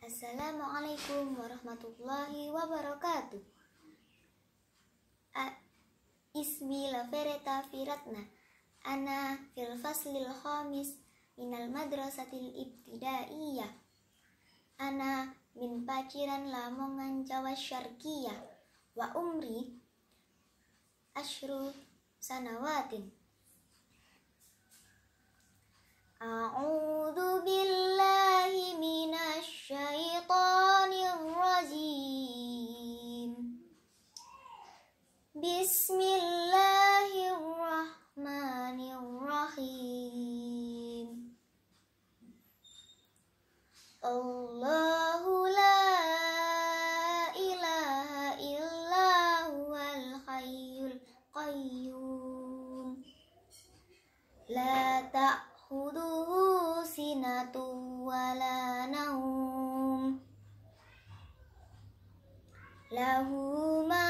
Assalamualaikum warahmatullahi wabarakatuh. A Ismi Lavereta Firatna. Ana fil faslil khamis minal madrasatil ibtidaiyah. Ana min paciran Lamongan Jawa Syarqiyah wa umri ashru sanawatin. بسم الله الرحمن الرحيم الله لا إله إلا هو الحي القيوم لا تأخذه سنة ولا نوم له ما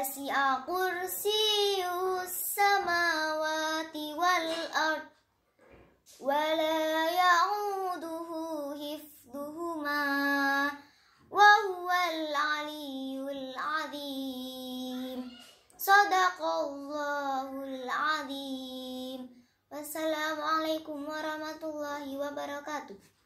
وسع كرسي السماوات والأرض ولا يعوده حفظهما وهو العلي العظيم صدق الله العظيم والسلام عليكم ورحمة الله وبركاته